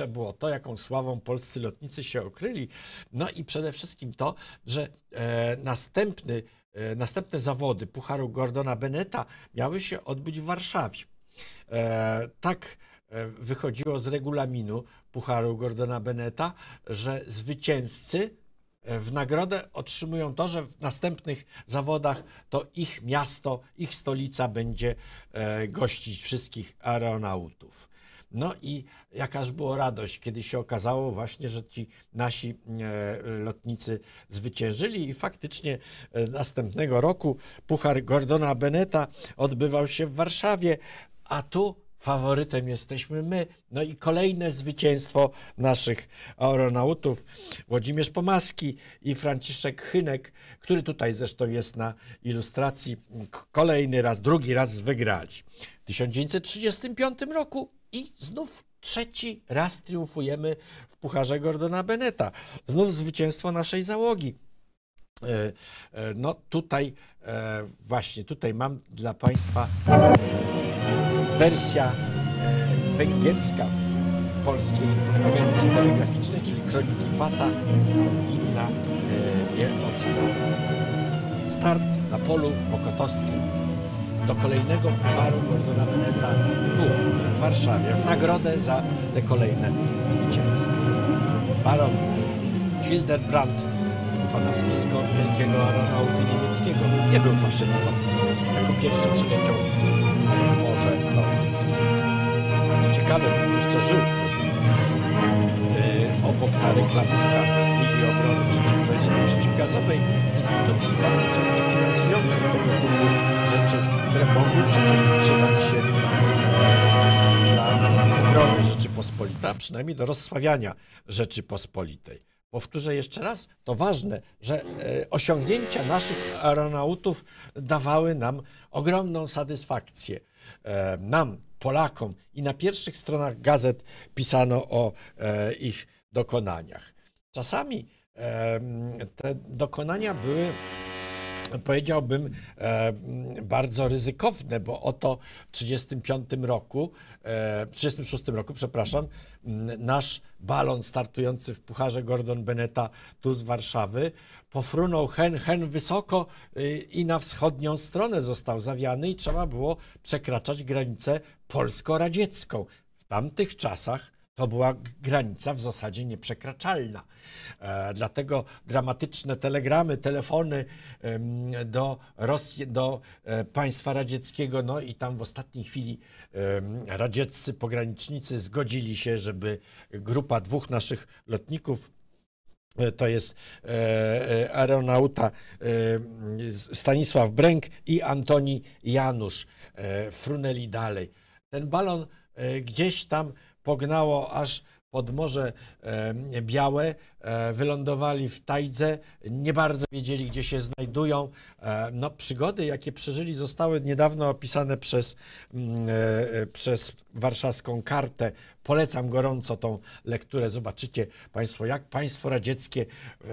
S1: było to, jaką sławą polscy lotnicy się okryli. No i przede wszystkim to, że e, następny, następne zawody Pucharu Gordona Beneta miały się odbyć w Warszawie. Tak E, wychodziło z regulaminu Pucharu Gordona Beneta, że zwycięzcy e, w nagrodę otrzymują to, że w następnych zawodach to ich miasto, ich stolica będzie e, gościć wszystkich aeronautów. No i jakaż była radość, kiedy się okazało właśnie, że ci nasi lotnicy zwyciężyli i faktycznie następnego roku Puchar Gordona Beneta odbywał się w Warszawie, a tu faworytem jesteśmy my. No i kolejne zwycięstwo naszych aeronautów, Włodzimierz Pomaski i Franciszek Chynek, który tutaj zresztą jest na ilustracji, kolejny raz, drugi raz wygrali. W 1935 roku i znów trzeci raz triumfujemy w Pucharze Gordona Beneta. Znów zwycięstwo naszej załogi. E, e, no tutaj e, właśnie, tutaj mam dla Państwa wersja e, węgierska Polskiej Agencji Telegraficznej, czyli Kroniki Pata i inna e, wielnocna. Start na polu mokotowskim do kolejnego pucharu Gordona Beneta tu, w Warszawie, w nagrodę za te kolejne zwycięstwa. Baron Hildebrand to nazwisko wielkiego aeronauty niemieckiego. Nie był faszystą. Jako pierwszy przyleciał Kamiński. Ciekawe, jeszcze żył wtedy. Yy, obok ta reklamówka Ligi Obrony Przeciwpowodziowej Przeciwgazowej, instytucji bardzo często finansującej tego typu rzeczy, które mogły przecież przydać się e, dla obrony a przynajmniej do rozsławiania Rzeczypospolitej. Powtórzę jeszcze raz, to ważne, że e, osiągnięcia naszych aeronautów dawały nam ogromną satysfakcję. E, nam, Polakom i na pierwszych stronach gazet pisano o e, ich dokonaniach. Czasami te dokonania były powiedziałbym, bardzo ryzykowne, bo oto w 35 roku, e, w 36 roku, przepraszam, nasz balon startujący w Pucharze Gordon Beneta tu z Warszawy pofrunął hen, hen wysoko y, i na wschodnią stronę został zawiany i trzeba było przekraczać granicę polsko-radziecką. W tamtych czasach to była granica w zasadzie nieprzekraczalna. E, dlatego dramatyczne telegramy, telefony do, Rosji, do e, państwa radzieckiego, no i tam w ostatniej chwili radzieccy pogranicznicy zgodzili się, żeby grupa dwóch naszych lotników e, to jest aeronauta Stanisław Bręk i Antoni Janusz. Frunęli dalej ten balon e, gdzieś tam pognało aż pod Morze e, Białe, e, wylądowali w Tajdze, nie bardzo wiedzieli, gdzie się znajdują. No, przygody, jakie przeżyli, zostały niedawno opisane przez, mm, przez warszawską kartę. Polecam gorąco tą lekturę. Zobaczycie Państwo, jak państwo radzieckie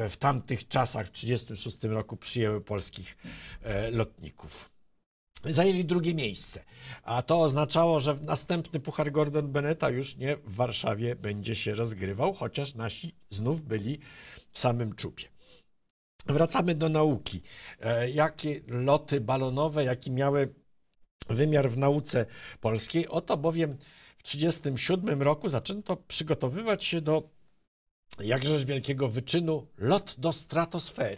S1: w tamtych czasach, w 1936 roku, przyjęły polskich lotników zajęli drugie miejsce. A to oznaczało, że następny Puchar Gordon Beneta już nie w Warszawie będzie się rozgrywał, chociaż nasi znów byli w samym czubie. Wracamy do nauki. E, jakie loty balonowe, jaki miały wymiar w nauce polskiej? Oto bowiem w 1937 roku zaczęto przygotowywać się do jakżeż wielkiego wyczynu lot do stratosfery.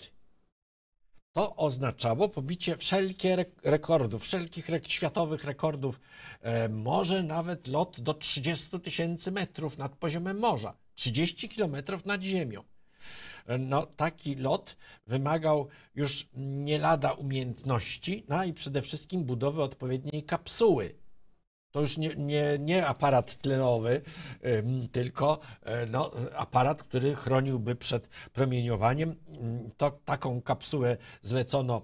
S1: To oznaczało pobicie wszelkich rekordów, wszelkich światowych rekordów, e, może nawet lot do 30 tysięcy metrów nad poziomem morza, 30 kilometrów nad ziemią. E, no, taki lot wymagał już nie lada umiejętności, no i przede wszystkim budowy odpowiedniej kapsuły to już nie, nie, nie aparat tlenowy, tylko e, no, aparat, który chroniłby przed promieniowaniem. To, taką kapsułę zlecono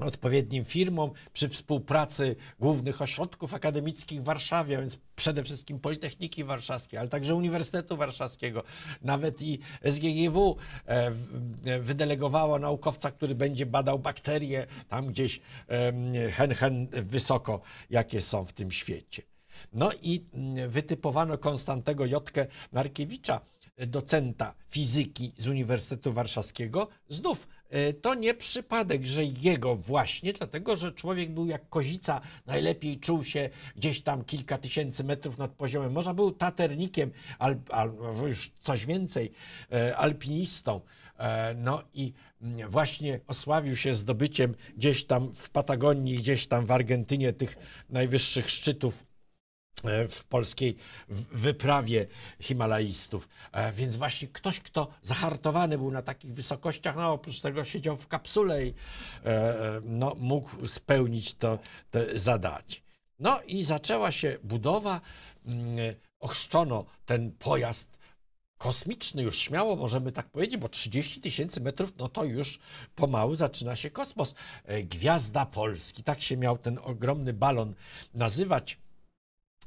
S1: odpowiednim firmom, przy współpracy głównych ośrodków akademickich w Warszawie, a więc przede wszystkim Politechniki Warszawskiej, ale także Uniwersytetu Warszawskiego, nawet i SGGW e, e, wydelegowało naukowca, który będzie badał bakterie tam gdzieś hen, hen wysoko, jakie są w tym świecie. No i mm, wytypowano Konstantego Jotkę Markiewicza, docenta fizyki z Uniwersytetu Warszawskiego, znów E, to nie przypadek, że jego właśnie, dlatego że człowiek był jak kozica, najlepiej czuł się gdzieś tam kilka tysięcy metrów nad poziomem morza, był taternikiem, albo już coś więcej, e, alpinistą. E, no i mm, właśnie osławił się zdobyciem gdzieś tam w Patagonii, gdzieś tam w Argentynie tych najwyższych szczytów E, w polskiej wyprawie Himalaistów, e, Więc właśnie ktoś, kto zahartowany był na takich wysokościach, no oprócz tego siedział w kapsule i e, no, mógł spełnić to, to zadanie. No i zaczęła się budowa, mm, ochrzczono ten pojazd kosmiczny, już śmiało możemy tak powiedzieć, bo 30 tysięcy metrów, no to już pomału zaczyna się kosmos. Gwiazda Polski, tak się miał ten ogromny balon nazywać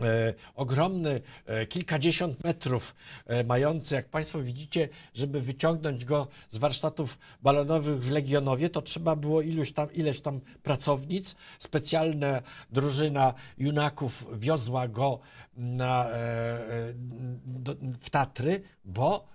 S1: E, ogromny, e, kilkadziesiąt metrów e, mający, jak Państwo widzicie, żeby wyciągnąć go z warsztatów balonowych w Legionowie, to trzeba było iluś tam, ileś tam pracownic. Specjalna drużyna junaków wiozła go na, w Tatry, bo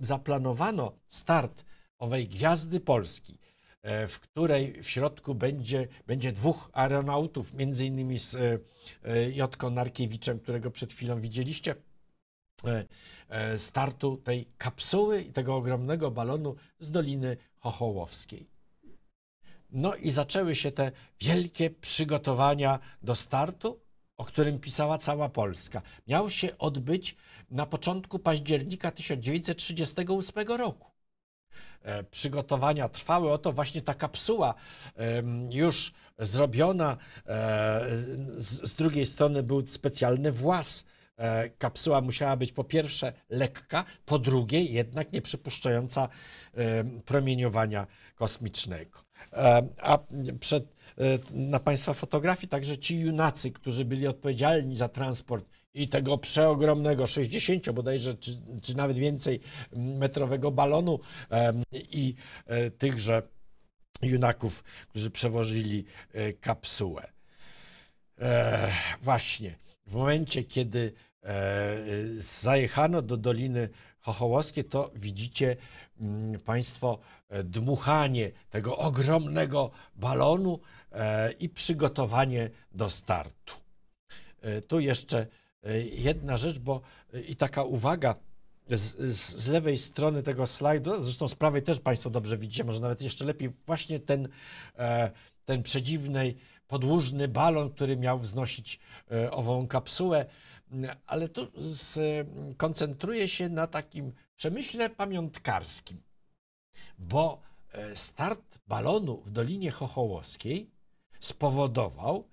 S1: zaplanowano start owej gwiazdy Polski E, w której w środku będzie, będzie dwóch aeronautów, między innymi z e, e, Jotko Narkiewiczem, którego przed chwilą widzieliście, startu tej kapsuły i tego ogromnego balonu z Doliny Chochołowskiej. No i zaczęły się te wielkie przygotowania do startu, o którym pisała cała Polska. Miał się odbyć na początku października 1938 roku. E, przygotowania trwały. Oto właśnie ta kapsuła już zrobiona. E, z drugiej strony był specjalny włas. E, kapsuła musiała być po pierwsze lekka, po drugie jednak nieprzypuszczająca promieniowania kosmicznego. A przed, na Państwa fotografii także ci junacy, którzy byli odpowiedzialni za transport i tego przeogromnego 60 bodajże, czy, czy nawet więcej metrowego balonu i e, tychże junaków, którzy przewożyli e, kapsułę. E, właśnie w momencie, kiedy zajechano do Doliny Chochołowskiej, to widzicie mm, Państwo dmuchanie tego ogromnego balonu i przygotowanie do startu. Tu jeszcze E, jedna rzecz, bo e, i taka uwaga z, z, lewej strony tego slajdu, zresztą z prawej też Państwo dobrze widzicie, może nawet jeszcze lepiej, właśnie ten, e, ten przedziwny, podłużny balon, który miał wznosić ową kapsułę, mm, ale tu koncentruję się na takim przemyśle pamiątkarskim, bo start balonu w Dolinie Chochołowskiej spowodował,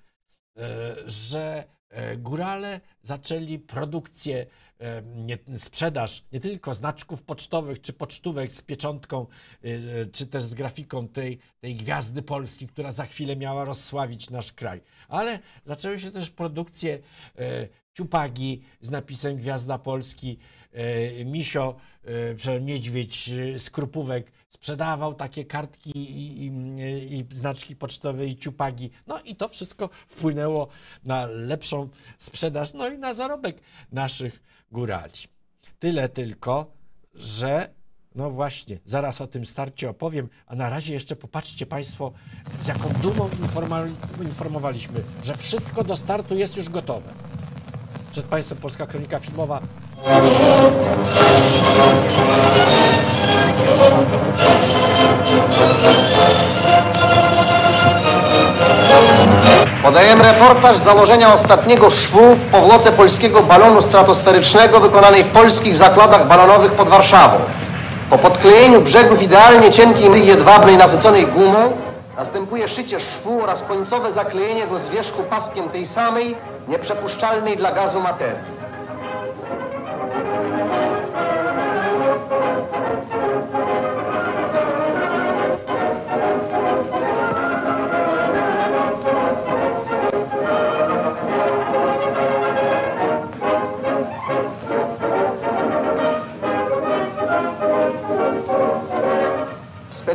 S1: że E, górale zaczęli produkcję, e, nie, sprzedaż nie tylko znaczków pocztowych czy pocztówek z pieczątką, e, czy też z grafiką tej, tej gwiazdy Polski, która za chwilę miała rozsławić nasz kraj, ale zaczęły się też produkcje ciupagi z napisem Gwiazda Polski, misio E, że niedźwiedź e, skrupówek sprzedawał takie kartki i, i, i, znaczki pocztowe i ciupagi. No i to wszystko wpłynęło na lepszą sprzedaż, no i na zarobek naszych górali. Tyle tylko, że no właśnie, zaraz o tym starcie opowiem, a na razie jeszcze popatrzcie Państwo, z jaką dumą informowaliśmy, że wszystko do startu jest już gotowe. Przed Państwem Polska Kronika Filmowa Podajemy reportaż z założenia ostatniego szwu w powloce polskiego balonu stratosferycznego wykonanej w polskich zakładach balonowych pod Warszawą. Po podklejeniu brzegów idealnie cienkiej myli jedwabnej nasyconej gumą następuje szycie szwu oraz końcowe zaklejenie go zwierzchu paskiem tej samej, nieprzepuszczalnej dla gazu materii.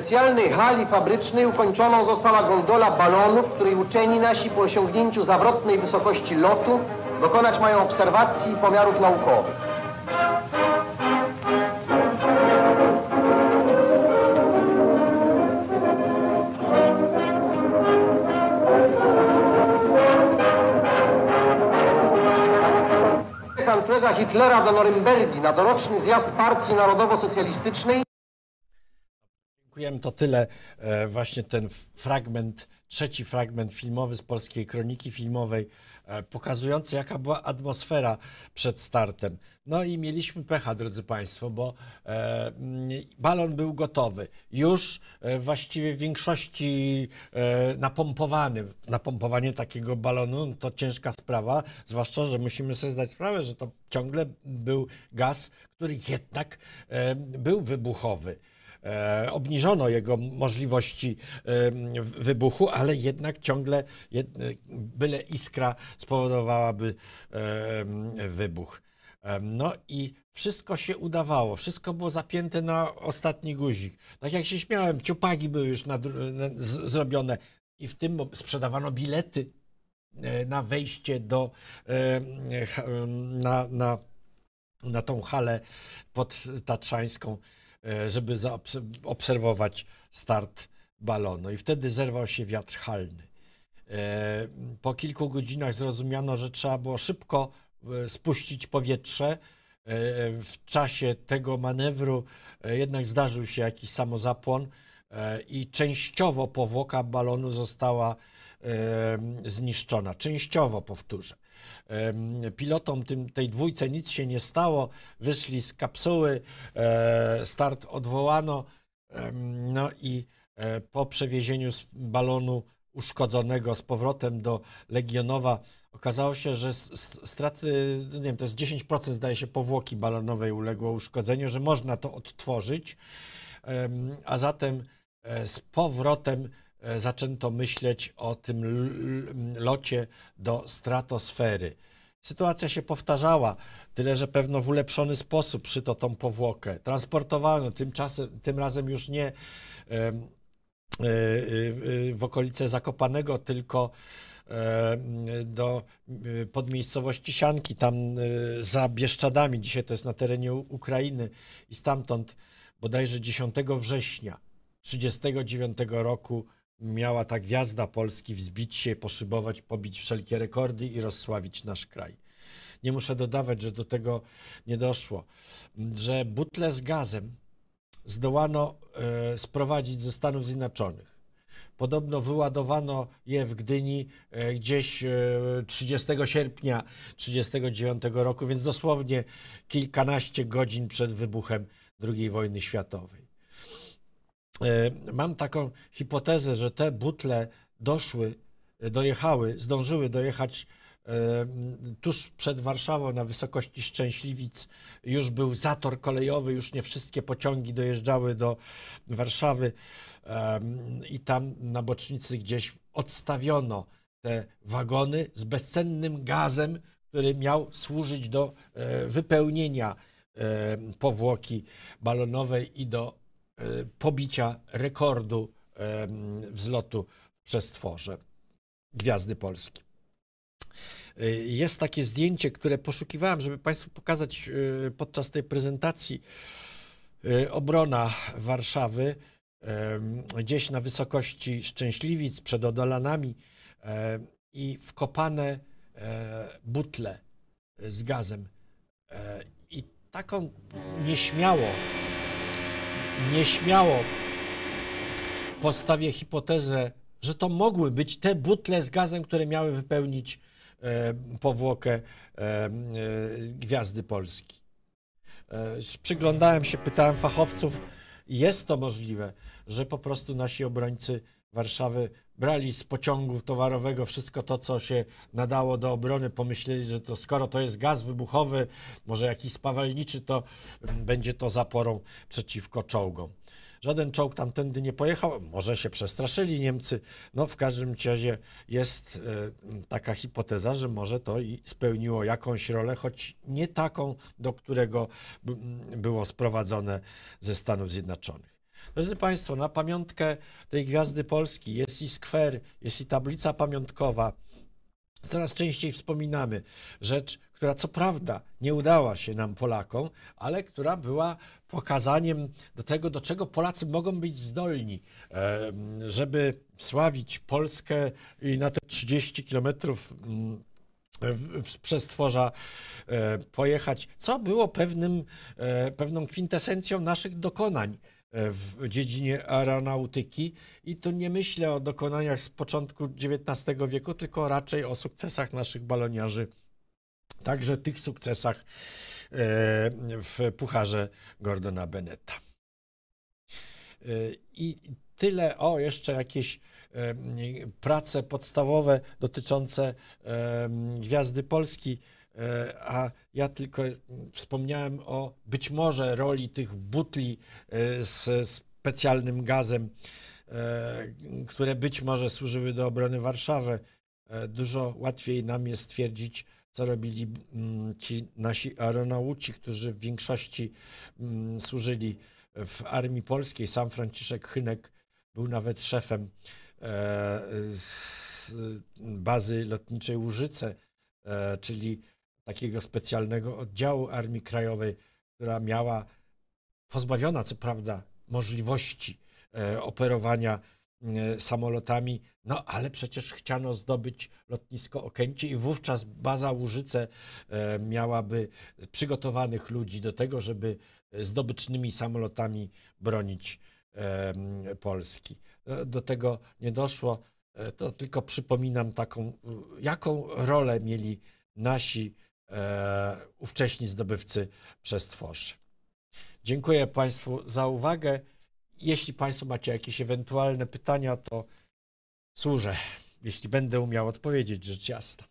S1: specjalnej hali fabrycznej ukończoną została gondola balonów, której uczeni nasi po osiągnięciu zawrotnej wysokości lotu dokonać mają obserwacji i pomiarów naukowych. kanclerza Hitlera do Norymbergi na doroczny zjazd partii narodowo-socjalistycznej Dziękujemy. To tyle e, właśnie ten fragment, trzeci fragment filmowy z polskiej kroniki filmowej, e, pokazujący jaka była atmosfera przed startem. No i mieliśmy pecha, drodzy Państwo, bo e, mm, balon był gotowy. Już właściwie w większości napompowany. Napompowanie takiego balonu no to ciężka sprawa, zwłaszcza, że musimy sobie zdać sprawę, że to ciągle był gaz, który jednak był wybuchowy. E, obniżono jego możliwości wybuchu, ale jednak ciągle e, byle iskra spowodowałaby wybuch. No i wszystko się udawało, wszystko było zapięte na ostatni guzik. Tak jak się śmiałem, ciupagi były już z, zrobione i w tym sprzedawano bilety e, na wejście do na, na, na tą halę pod Tatrzańską E, żeby obserwować start balonu. I wtedy zerwał się wiatr halny. E, po kilku godzinach zrozumiano, że trzeba było szybko e, spuścić powietrze. W czasie tego manewru jednak zdarzył się jakiś samozapłon i częściowo powłoka balonu została zniszczona. Częściowo, powtórzę. Pilotom tym, tej dwójce nic się nie stało, wyszli z kapsuły, e, start odwołano, no i e, po przewiezieniu z balonu uszkodzonego z powrotem do Legionowa okazało się, że straty, nie wiem, to jest 10% zdaje się powłoki balonowej uległo uszkodzeniu, że można to odtworzyć, a zatem e, z powrotem E, zaczęto myśleć o tym locie do stratosfery. Sytuacja się powtarzała, tyle że pewno w ulepszony sposób przyto tą powłokę transportowano, tymczasem, tym razem już nie e, e, w okolice Zakopanego, tylko do, pod miejscowości Sianki, tam za Bieszczadami, dzisiaj to jest na terenie Ukrainy i stamtąd bodajże 10 września 1939 roku miała ta gwiazda Polski wzbić się, poszybować, pobić wszelkie rekordy i rozsławić nasz kraj. Nie muszę dodawać, że do tego nie doszło, że butle z gazem zdołano e, sprowadzić ze Stanów Zjednoczonych. Podobno wyładowano je w Gdyni e, gdzieś 30 e, sierpnia 1939 roku, więc dosłownie kilkanaście godzin przed wybuchem II wojny światowej. E, mam taką hipotezę, że te butle doszły, e, dojechały, zdążyły dojechać e, tuż przed Warszawą na wysokości Szczęśliwic już był zator kolejowy, już nie wszystkie pociągi dojeżdżały do Warszawy i tam na bocznicy gdzieś odstawiono te wagony z bezcennym gazem, który miał służyć do wypełnienia powłoki balonowej i do Y, pobicia rekordu wzlotu przez tworze Gwiazdy Polski. Y, jest takie zdjęcie, które poszukiwałem, żeby Państwu pokazać y, podczas tej prezentacji. Obrona Warszawy, gdzieś na wysokości Szczęśliwic, przed Odolanami i wkopane e, butle z gazem. E, I taką nieśmiało nieśmiało postawię hipotezę, że to mogły być te butle z gazem, które miały wypełnić e, powłokę e, e, Gwiazdy Polski. E, przyglądałem się, pytałem fachowców, jest to możliwe, że po prostu nasi obrońcy Warszawy brali z pociągów towarowego wszystko to, co się nadało do obrony, pomyśleli, że to skoro to jest gaz wybuchowy, może jakiś spawalniczy, to mm, będzie to zaporą przeciwko czołgom. Żaden czołg tamtędy nie pojechał, może się przestraszyli Niemcy. No w każdym razie jest e, taka hipoteza, że może to i spełniło jakąś rolę, choć nie taką, do którego było sprowadzone ze Stanów Zjednoczonych. Drodzy Państwo, na pamiątkę tej gwiazdy Polski jest i skwer, jest i tablica pamiątkowa. Coraz częściej wspominamy rzecz, która co prawda nie udała się nam Polakom, ale która była pokazaniem do tego, do czego Polacy mogą być zdolni, żeby sławić Polskę i na te 30 kilometrów mm, przestworza e, pojechać, co było pewnym, e, pewną kwintesencją naszych dokonań E, w dziedzinie aeronautyki i tu nie myślę o dokonaniach z początku XIX wieku, tylko raczej o sukcesach naszych baloniarzy, także tych sukcesach e, w Pucharze Gordona Beneta. E, I tyle o jeszcze jakieś prace podstawowe dotyczące Gwiazdy Polski. E, a ja tylko wspomniałem o być może roli tych butli e, z specjalnym gazem, e, które być może służyły do obrony Warszawy. Dużo łatwiej nam jest stwierdzić, co robili mm, ci nasi aeronauci, którzy w większości mm, służyli w Armii Polskiej. Sam Franciszek Chynek był nawet szefem bazy lotniczej Łużyce, czyli takiego specjalnego oddziału Armii Krajowej, która miała pozbawiona co prawda możliwości e, operowania e, samolotami, no ale przecież chciano zdobyć lotnisko Okęcie i wówczas baza Łużyce e, miałaby przygotowanych ludzi do tego, żeby zdobycznymi samolotami bronić Polski. Do tego nie doszło. To tylko przypominam taką, jaką rolę mieli nasi e, ówcześni zdobywcy przestworzy. Dziękuję Państwu za uwagę. Jeśli Państwo macie jakieś ewentualne pytania, to służę, jeśli będę umiał odpowiedzieć, rzecz jasna.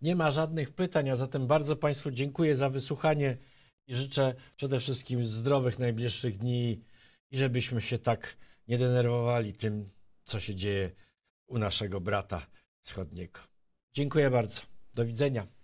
S1: Nie ma żadnych pytań, a zatem bardzo Państwu dziękuję za wysłuchanie i życzę przede wszystkim zdrowych najbliższych dni i żebyśmy się tak nie denerwowali tym, co się dzieje u naszego brata wschodniego. Dziękuję bardzo. Do widzenia.